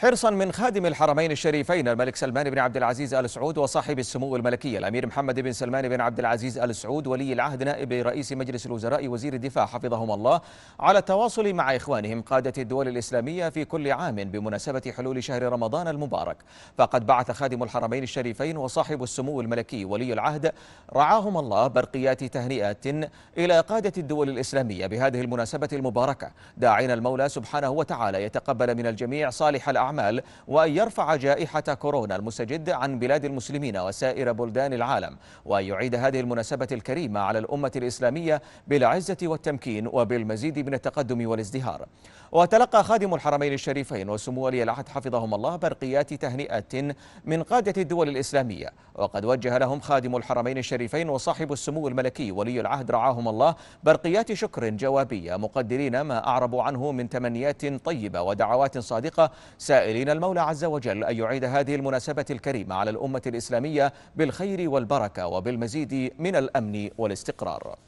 حرصا من خادم الحرمين الشريفين الملك سلمان بن عبد العزيز ال سعود وصاحب السمو الملكي الامير محمد بن سلمان بن عبد العزيز ال سعود ولي العهد نائب رئيس مجلس الوزراء وزير الدفاع حفظهم الله على التواصل مع اخوانهم قاده الدول الاسلاميه في كل عام بمناسبه حلول شهر رمضان المبارك فقد بعث خادم الحرمين الشريفين وصاحب السمو الملكي ولي العهد رعاهم الله برقيات تهنئات الى قاده الدول الاسلاميه بهذه المناسبه المباركه داعين المولى سبحانه وتعالى يتقبل من الجميع صالح الاعمال الأعمال وأن يرفع جائحة كورونا المستجد عن بلاد المسلمين وسائر بلدان العالم وأن يعيد هذه المناسبة الكريمة على الأمة الإسلامية بالعزة والتمكين وبالمزيد من التقدم والازدهار وتلقى خادم الحرمين الشريفين وسمو ولي العهد حفظهم الله برقيات تهنئة من قادة الدول الإسلامية وقد وجه لهم خادم الحرمين الشريفين وصاحب السمو الملكي ولي العهد رعاهم الله برقيات شكر جوابية مقدرين ما أعربوا عنه من تمنيات طيبة ودعوات صادقة سائلة سائلين المولى عز وجل أن يعيد هذه المناسبة الكريمة على الأمة الإسلامية بالخير والبركة وبالمزيد من الأمن والاستقرار